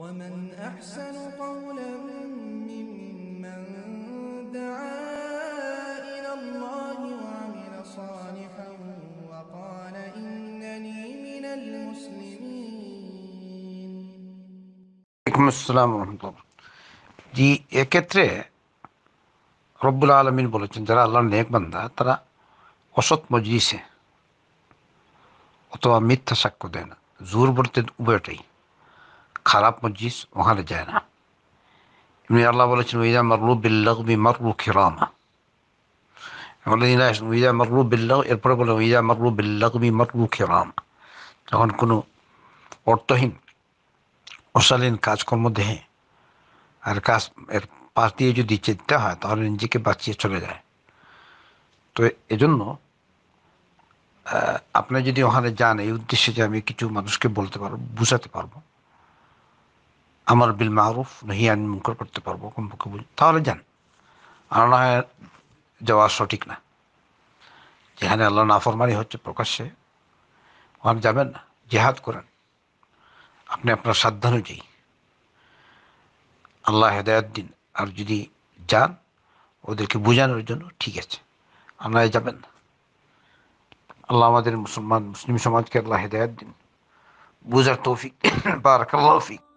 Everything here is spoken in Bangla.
ومن أحسن قولا ممن دعا إلى الله وعمل صالحا وقال إنني من المسلمين عليكم السلام ورحمة الله دي এক্ষেত্রে رب العالمين বলেছেন যারা الله নেক বান্দা তারা অসৎ মজলিসে অথবা মিথ্যা সাক্ষ্য দেয় না জোর বলতে উভয়টাই খারাপ মসজিদ ওখানে যায় না এমনি আল্লাহ বলেছেন ওইদা মারলু বিল্লাহবি মারলু খিরামা ওইদা মারলু বিল্লাহ এরপরে বলে ওইদা মারলু বিল্লাহবি মারলু খিরামা যখন কোনো অর্থহীন অশালীন কাজকর্ম দেহে আর কাজ এর পাশ দিয়ে যদি যেতে হয় তাহলে নিজেকে বাঁচিয়ে চলে যায় তো এজন্য আপনি যদি ওখানে যান এই উদ্দেশ্যে যে আমি কিছু মানুষকে বলতে পারবো বুঝাতে পারবো আমার বিল মাহরুফ নহিয়ান মুখর করতে পারবো কমপক্ষে বুঝ তাহলে যান আর না যাওয়া সঠিক না যেখানে আল্লাহ নাফরমানি হচ্ছে প্রকাশ্যে ওখানে যাবেন না জেহাদ করেন আপনি আপনার সাধ্যানুযায়ী আল্লাহ হেদায়ত দিন আর যদি যান ওদেরকে বোঝানোর জন্য ঠিক আছে আপনারা যাবেন না আল্লাহ আমাদের মুসলমান মুসলিম সমাজকে আল্লাহ হেদায়ত দিন বুঝার তৌফিক বারাকাল্লাহ ফিক